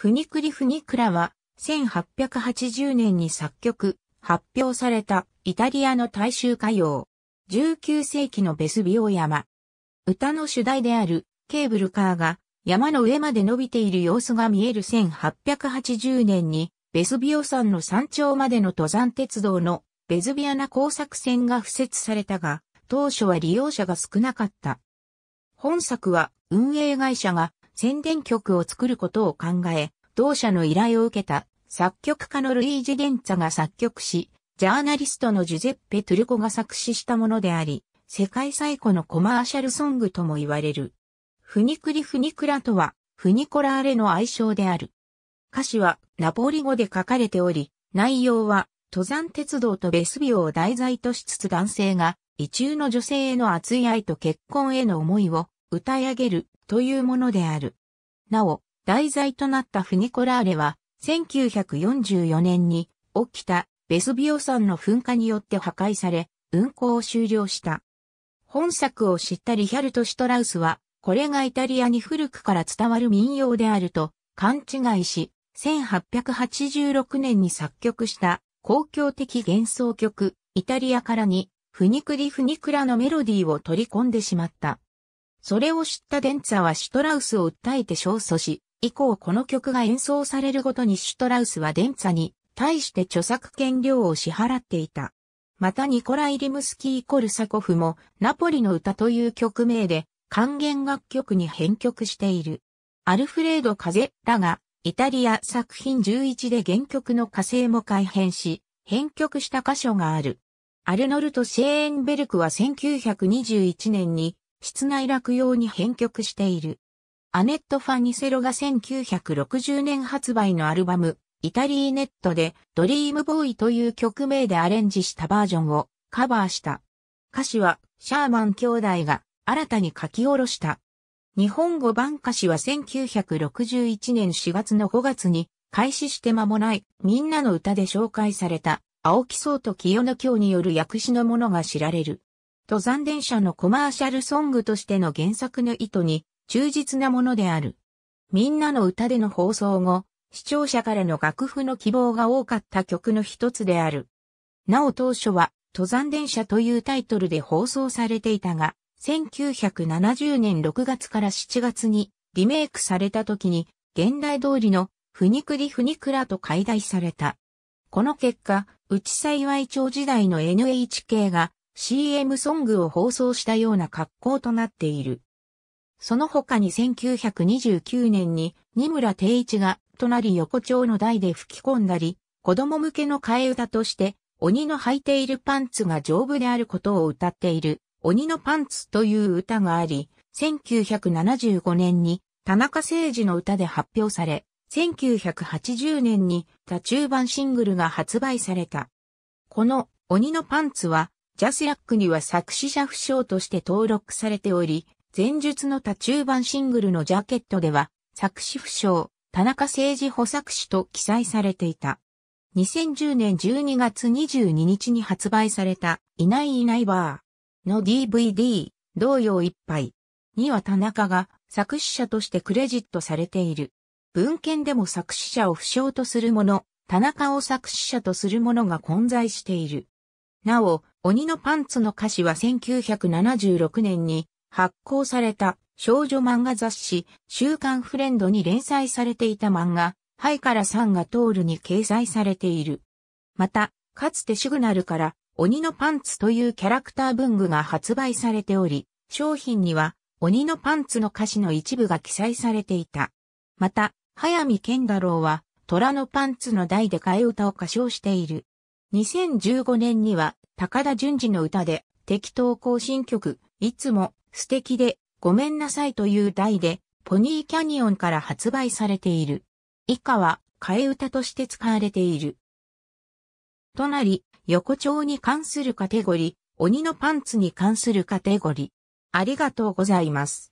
フニクリフニクラは、1880年に作曲、発表されたイタリアの大衆歌謡。19世紀のベスビオ山。歌の主題であるケーブルカーが山の上まで伸びている様子が見える1880年にベスビオ山の山頂までの登山鉄道のベズビアナ工作線が付設されたが、当初は利用者が少なかった。本作は運営会社が宣伝曲を作ることを考え、同社の依頼を受けた作曲家のルイージ・デンツァが作曲し、ジャーナリストのジュゼッペ・トゥルコが作詞したものであり、世界最古のコマーシャルソングとも言われる。フニクリ・フニクラとは、フニコラーレの愛称である。歌詞はナポリ語で書かれており、内容は登山鉄道とベスビオを題材としつつ男性が異中の女性への熱い愛と結婚への思いを歌い上げるというものである。なお、題材となったフニコラーレは、1944年に起きたベスビオ山の噴火によって破壊され、運行を終了した。本作を知ったリヒャルト・シトラウスは、これがイタリアに古くから伝わる民謡であると勘違いし、1886年に作曲した公共的幻想曲、イタリアからに、フニクリフニクラのメロディーを取り込んでしまった。それを知ったデンツァはシュトラウスを訴えて勝訴し、以降この曲が演奏されるごとにシュトラウスはデンツァに対して著作権料を支払っていた。またニコライ・リムスキー・コルサコフもナポリの歌という曲名で還元楽曲に編曲している。アルフレード・カゼッラがイタリア作品11で原曲の火星も改編し、編曲した箇所がある。アルノルト・シェーンベルクは1921年に室内落葉に編曲している。アネット・ファニセロが1960年発売のアルバム、イタリーネットで、ドリームボーイという曲名でアレンジしたバージョンをカバーした。歌詞は、シャーマン兄弟が新たに書き下ろした。日本語版歌詞は1961年4月の5月に開始して間もないみんなの歌で紹介された青木荘と清野京による訳詞のものが知られる。登山電車のコマーシャルソングとしての原作の意図に忠実なものである。みんなの歌での放送後、視聴者からの楽譜の希望が多かった曲の一つである。なお当初は、登山電車というタイトルで放送されていたが、1970年6月から7月にリメイクされた時に、現代通りのふにくりふにくらと解題された。この結果、内幸町時代の NHK が CM ソングを放送したような格好となっている。その他に1929年に二村定一が隣横丁の台で吹き込んだり、子供向けの替え歌として、鬼の履いているパンツが丈夫であることを歌っている、鬼のパンツという歌があり、1975年に田中誠二の歌で発表され、1980年に他中版シングルが発売された。この鬼のパンツはジャスラックには作詞者不詳として登録されており、前述の他中盤シングルのジャケットでは、作詞不詳、田中誠二補作詞と記載されていた。2010年12月22日に発売された、いないいないバーの DVD、同様一杯には田中が作詞者としてクレジットされている。文献でも作詞者を不詳とするもの、田中を作詞者とするものが混在している。なお、鬼のパンツの歌詞は1976年に発行された少女漫画雑誌週刊フレンドに連載されていた漫画、ハイからサンが通るに掲載されている。また、かつてシグナルから鬼のパンツというキャラクター文具が発売されており、商品には鬼のパンツの歌詞の一部が記載されていた。また、早見健太郎は虎のパンツの台で替え歌を歌唱している。2015年には高田純次の歌で適当更新曲、いつも素敵でごめんなさいという題でポニーキャニオンから発売されている。以下は替え歌として使われている。となり、横丁に関するカテゴリー、鬼のパンツに関するカテゴリー。ありがとうございます。